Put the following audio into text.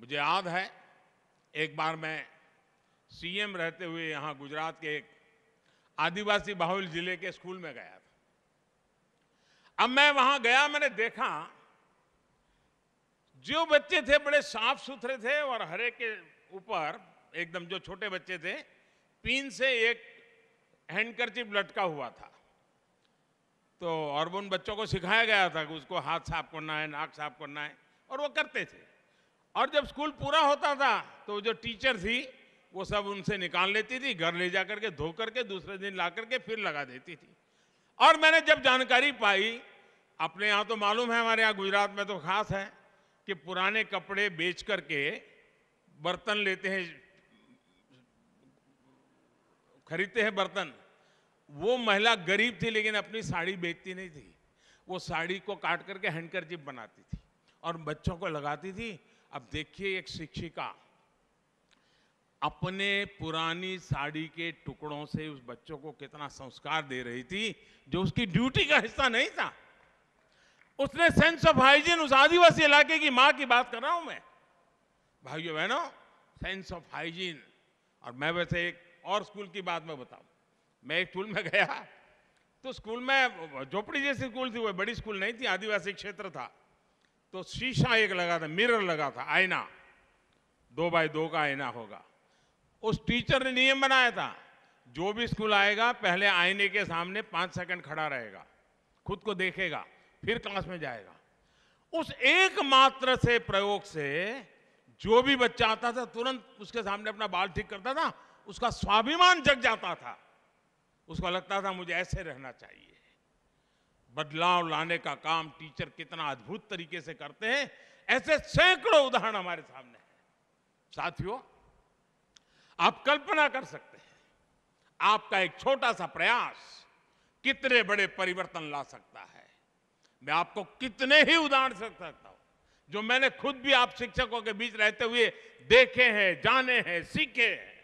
मुझे याद है एक बार मैं सीएम रहते हुए यहाँ गुजरात के एक आदिवासी बाहुल जिले के स्कूल में गया था अब मैं वहां गया मैंने देखा जो बच्चे थे बड़े साफ सुथरे थे और हरे के ऊपर एकदम जो छोटे बच्चे थे पिन से एक हैंडकरचिप लटका हुआ था तो और उन बच्चों को सिखाया गया था कि उसको हाथ साफ करना है नाक साफ करना है और वो करते थे और जब स्कूल पूरा होता था तो जो टीचर थी वो सब उनसे निकाल लेती थी घर ले जा करके धो करके दूसरे दिन ला करके फिर लगा देती थी और मैंने जब जानकारी पाई अपने यहाँ तो मालूम है हमारे यहाँ गुजरात में तो खास है कि पुराने कपड़े बेच करके बर्तन लेते हैं खरीदते हैं बर्तन वो महिला गरीब थी लेकिन अपनी साड़ी बेचती नहीं थी वो साड़ी को काट करके हैंडकर बनाती थी और बच्चों को लगाती थी अब देखिए एक शिक्षिका अपने पुरानी साड़ी के टुकड़ों से उस बच्चों को कितना संस्कार दे रही थी जो उसकी ड्यूटी का हिस्सा नहीं था उसने सेंस ऑफ हाइजीन उस आदिवासी इलाके की माँ की बात कर रहा हूं मैं भाइयों बहनों सेंस ऑफ हाइजीन और मैं वैसे एक और स्कूल की बात मैं बताऊं मैं एक स्कूल में गया तो स्कूल में झोपड़ी जैसी स्कूल थी वो बड़ी स्कूल नहीं थी आदिवासी क्षेत्र था तो शीशा एक लगा था मिरर लगा था आईना दो बाय दो का आईना होगा उस टीचर ने नियम बनाया था जो भी स्कूल आएगा पहले आईने के सामने पांच सेकंड खड़ा रहेगा खुद को देखेगा फिर क्लास में जाएगा उस एकमात्र से प्रयोग से जो भी बच्चा आता था तुरंत उसके सामने अपना बाल ठीक करता था उसका स्वाभिमान जग जाता था उसको लगता था मुझे ऐसे रहना चाहिए बदलाव लाने का काम टीचर कितना अद्भुत तरीके से करते हैं ऐसे सैकड़ों उदाहरण हमारे सामने हैं साथियों आप कल्पना कर सकते हैं आपका एक छोटा सा प्रयास कितने बड़े परिवर्तन ला सकता है मैं आपको कितने ही उदाहरण से सकता हूं जो मैंने खुद भी आप शिक्षकों के बीच रहते हुए देखे हैं जाने हैं सीखे हैं